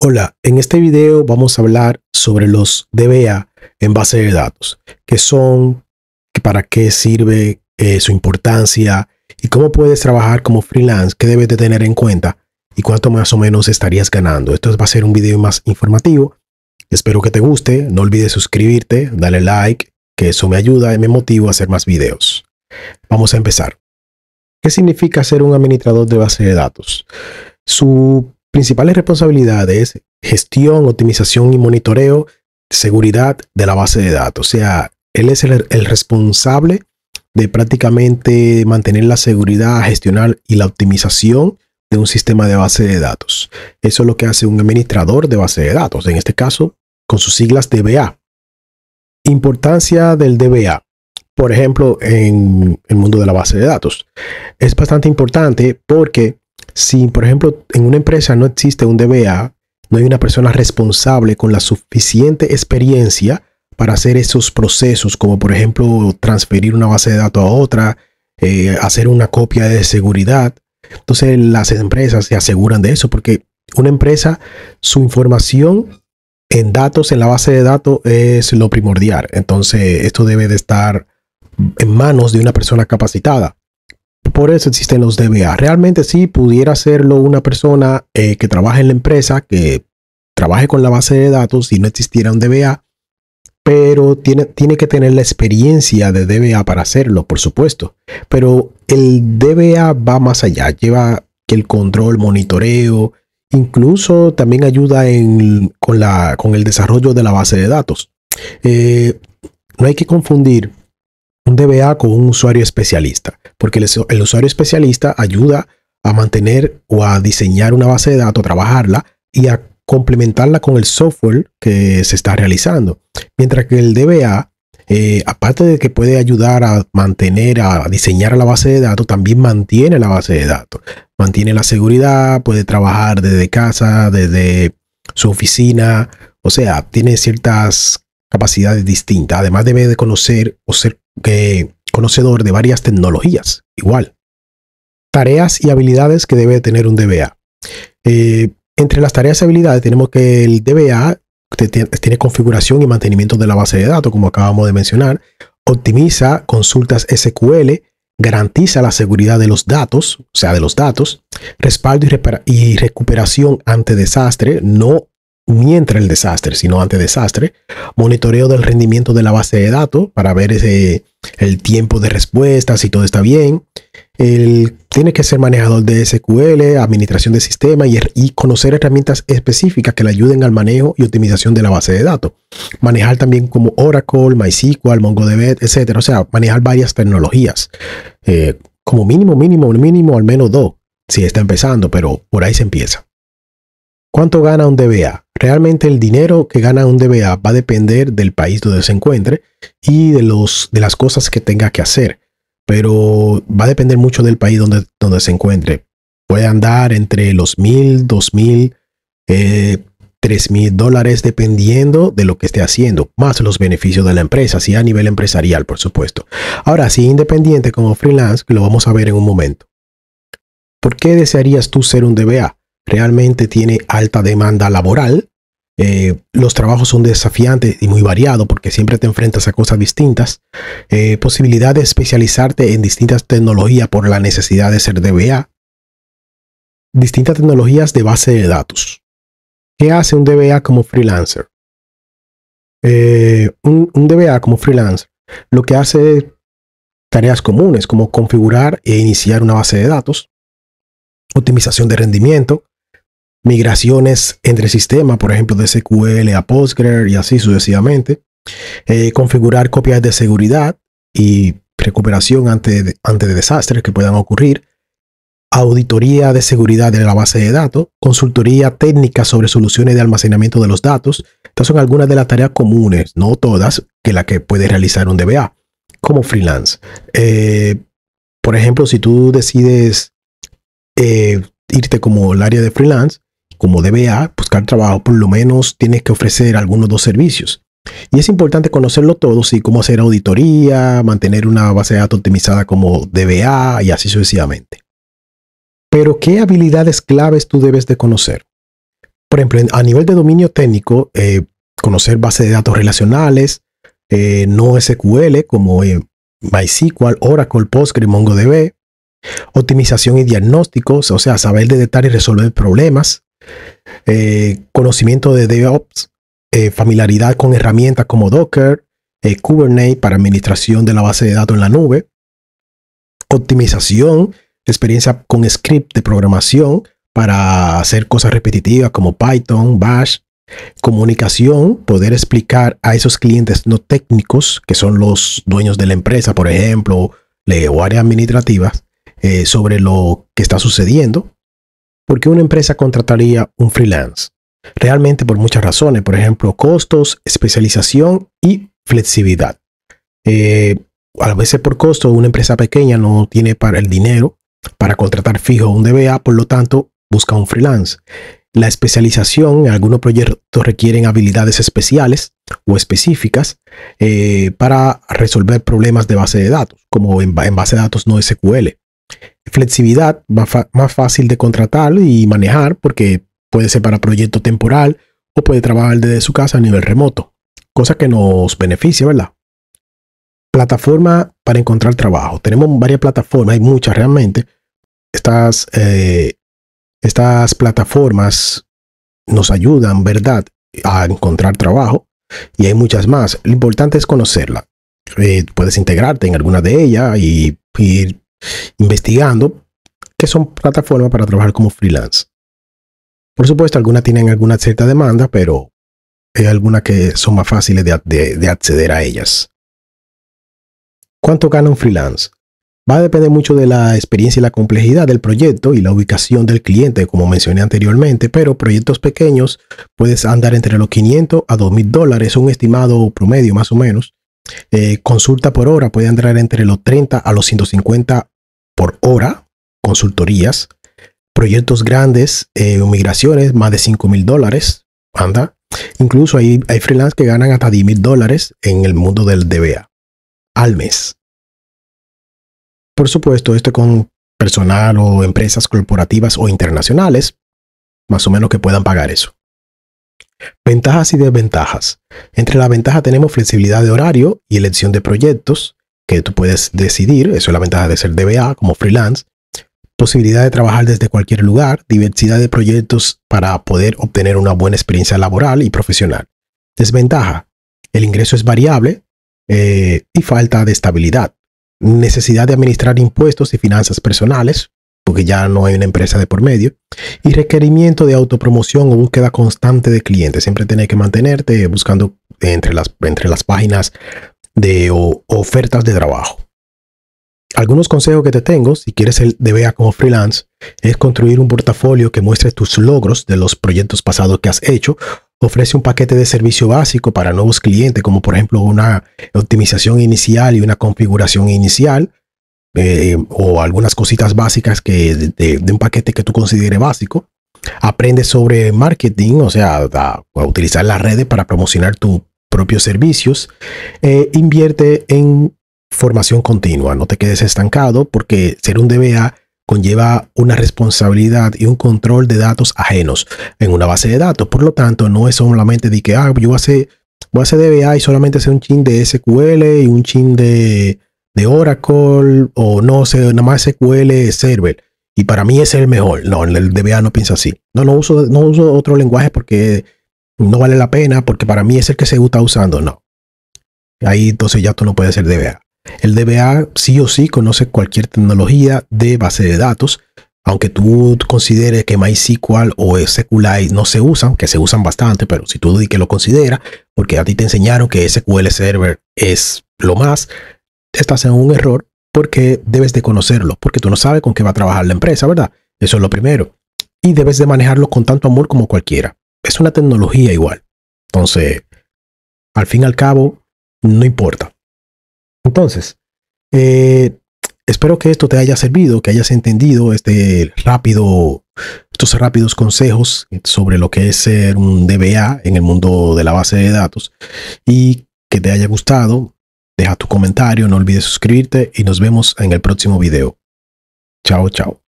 Hola, en este video vamos a hablar sobre los DBA en base de datos, qué son, para qué sirve, eh, su importancia y cómo puedes trabajar como freelance, qué debes de tener en cuenta y cuánto más o menos estarías ganando. Esto va a ser un video más informativo. Espero que te guste, no olvides suscribirte, dale like, que eso me ayuda y me motiva a hacer más videos. Vamos a empezar. ¿Qué significa ser un administrador de base de datos? Su Principales responsabilidades, gestión, optimización y monitoreo, seguridad de la base de datos. O sea, él es el, responsable de prácticamente mantener la seguridad, gestionar y la optimización de un sistema de base de datos. Eso es lo que hace un administrador de base de datos, en este caso con sus siglas DBA. Importancia del DBA, por ejemplo, en el mundo de la base de datos. Es bastante importante porque si, por ejemplo, en una empresa no existe un DBA, no hay una persona responsable con la suficiente experiencia para hacer esos procesos, como por ejemplo transferir una base de datos a otra, eh, hacer una copia de seguridad. Entonces las empresas se aseguran de eso, porque una empresa, su información en datos, en la base de datos, es lo primordial. Entonces esto debe de estar en manos de una persona capacitada. Por eso existen los DBA. Realmente sí pudiera hacerlo una persona eh, que trabaje en la empresa, que trabaje con la base de datos si no existiera un DBA, pero tiene, tiene que tener la experiencia de DBA para hacerlo, por supuesto. Pero el DBA va más allá, lleva que el control, monitoreo, incluso también ayuda en, con, la, con el desarrollo de la base de datos. Eh, no hay que confundir un DBA con un usuario especialista porque el usuario especialista ayuda a mantener o a diseñar una base de datos, a trabajarla y a complementarla con el software que se está realizando. Mientras que el DBA, eh, aparte de que puede ayudar a mantener, a diseñar la base de datos, también mantiene la base de datos. Mantiene la seguridad, puede trabajar desde casa, desde su oficina, o sea, tiene ciertas capacidades distintas. Además debe de conocer o ser que eh, conocedor de varias tecnologías, igual. Tareas y habilidades que debe tener un DBA. Eh, entre las tareas y habilidades tenemos que el DBA tiene configuración y mantenimiento de la base de datos, como acabamos de mencionar, optimiza consultas SQL, garantiza la seguridad de los datos, o sea, de los datos, respaldo y, y recuperación ante desastre, no mientras el desastre, sino ante desastre, monitoreo del rendimiento de la base de datos para ver ese, el tiempo de respuesta, si todo está bien. El, tiene que ser manejador de SQL, administración de sistema y, conocer herramientas específicas que le ayuden al manejo y optimización de la base de datos. Manejar también como Oracle, MySQL, MongoDB, etcétera. O sea, manejar varias tecnologías. Eh, como mínimo, mínimo, mínimo, al menos dos, si está empezando, pero por ahí se empieza. ¿Cuánto gana un DBA? Realmente el dinero que gana un DBA va a depender del país donde se encuentre y de, los, de las cosas que tenga que hacer, pero va a depender mucho del país donde, donde se encuentre. Puede andar entre los mil, dos mil, eh, tres mil dólares dependiendo de lo que esté haciendo, más los beneficios de la empresa, si a nivel empresarial, por supuesto. Ahora, si independiente como freelance, lo vamos a ver en un momento. ¿Por qué desearías tú ser un DBA? realmente tiene alta demanda laboral. Eh, los trabajos son desafiantes y muy variados porque siempre te enfrentas a cosas distintas. Eh, posibilidad de especializarte en distintas tecnologías por la necesidad de ser DBA. Distintas tecnologías de base de datos. ¿Qué hace un DBA como freelancer? Eh, un, un DBA como freelancer lo que hace tareas comunes como configurar e iniciar una base de datos, optimización de rendimiento, migraciones entre sistemas, por ejemplo, de SQL a PostgreSQL y así sucesivamente, eh, configurar copias de seguridad y recuperación ante, de, ante de desastres que puedan ocurrir, auditoría de seguridad de la base de datos, consultoría técnica sobre soluciones de almacenamiento de los datos. Estas son algunas de las tareas comunes, no todas, que la que puede realizar un DBA como freelance. Eh, por ejemplo, si tú decides eh, irte como el área de freelance, como DBA, buscar trabajo, por lo menos tienes que ofrecer algunos dos servicios. Y es importante conocerlo todo, sí, cómo hacer auditoría, mantener una base de datos optimizada como DBA y así sucesivamente. Pero, ¿qué habilidades claves tú debes de conocer? Por ejemplo, a nivel de dominio técnico, eh, conocer bases de datos relacionales, eh, no SQL como eh, MySQL, Oracle, Postgres, MongoDB, optimización y diagnósticos, o sea, saber detectar y resolver problemas, eh, conocimiento de DevOps, eh, familiaridad con herramientas como Docker, eh, Kubernetes para administración de la base de datos en la nube, optimización, experiencia con script de programación para hacer cosas repetitivas como Python, Bash, comunicación, poder explicar a esos clientes no técnicos, que son los dueños de la empresa, por ejemplo, o áreas administrativas, sobre lo que está sucediendo, por qué una empresa contrataría un freelance. Realmente por muchas razones, por ejemplo, costos, especialización y flexibilidad. Eh, a veces por costo una empresa pequeña no tiene para el dinero para contratar fijo un DBA, por lo tanto busca un freelance. La especialización en algunos proyectos requieren habilidades especiales o específicas eh, para resolver problemas de base de datos, como en, en base de datos no SQL. Flexibilidad más, fácil de contratar y manejar porque puede ser para proyecto temporal o puede trabajar desde su casa a nivel remoto, cosa que nos beneficia, ¿verdad? Plataforma para encontrar trabajo. Tenemos varias plataformas, hay muchas realmente. Estas, eh, estas plataformas nos ayudan, ¿verdad?, a encontrar trabajo y hay muchas más. Lo importante es conocerla. Eh, puedes integrarte en alguna de ellas y, y investigando, que son plataformas para trabajar como freelance. Por supuesto, algunas tienen alguna cierta demanda, pero hay algunas que son más fáciles de, acceder a ellas. ¿Cuánto gana un freelance? Va a depender mucho de la experiencia y la complejidad del proyecto y la ubicación del cliente, como mencioné anteriormente, pero proyectos pequeños puedes andar entre los 500 a 2.000 dólares, un estimado promedio más o menos. Eh, consulta por hora puede andar entre los 30 a los 150 por hora, consultorías, proyectos grandes, eh, migraciones, más de 5 mil dólares, anda. Incluso hay, hay freelance que ganan hasta 10 mil dólares en el mundo del DBA al mes. Por supuesto, esto con personal o empresas corporativas o internacionales, más o menos que puedan pagar eso. Ventajas y desventajas. Entre la ventaja tenemos flexibilidad de horario y elección de proyectos, que tú puedes decidir, eso es la ventaja de ser DBA como freelance, posibilidad de trabajar desde cualquier lugar, diversidad de proyectos para poder obtener una buena experiencia laboral y profesional. Desventaja, el ingreso es variable eh, y falta de estabilidad. Necesidad de administrar impuestos y finanzas personales, porque ya no hay una empresa de por medio, y requerimiento de autopromoción o búsqueda constante de clientes. Siempre tener que mantenerte buscando entre las, entre las páginas de ofertas de trabajo. Algunos consejos que te tengo, si quieres el de vea como freelance, es construir un portafolio que muestre tus logros de los proyectos pasados que has hecho. Ofrece un paquete de servicio básico para nuevos clientes, como por ejemplo una optimización inicial y una configuración inicial, eh, o algunas cositas básicas que, de, un paquete que tú consideres básico. Aprende sobre marketing, o sea, utilizar las redes para promocionar tu propios servicios, eh, invierte en formación continua. No te quedes estancado porque ser un DBA conlleva una responsabilidad y un control de datos ajenos en una base de datos. Por lo tanto, no es solamente de que ah, yo voy a, hacer, voy a DBA y solamente hacer un chin de SQL y un chin de, de Oracle o no sé, nada más SQL Server. Y para mí es el mejor. No, el DBA no piensa así. No, no uso, no uso otro lenguaje porque no vale la pena porque para mí es el que se gusta usando, no. Ahí entonces ya tú no puedes ser DBA. El DBA sí o sí conoce cualquier tecnología de base de datos, aunque tú consideres que MySQL o SQLite no se usan, que se usan bastante, pero si tú que lo considera, porque a ti te enseñaron que SQL Server es lo más, estás en un error porque debes de conocerlo, porque tú no sabes con qué va a trabajar la empresa, ¿verdad? Eso es lo primero. Y debes de manejarlo con tanto amor como cualquiera es una tecnología igual. Entonces, al fin y al cabo, no importa. Entonces, eh, espero que esto te haya servido, que hayas entendido este rápido, estos rápidos consejos sobre lo que es ser un DBA en el mundo de la base de datos y que te haya gustado. Deja tu comentario, no olvides suscribirte y nos vemos en el próximo video. Chao, chao.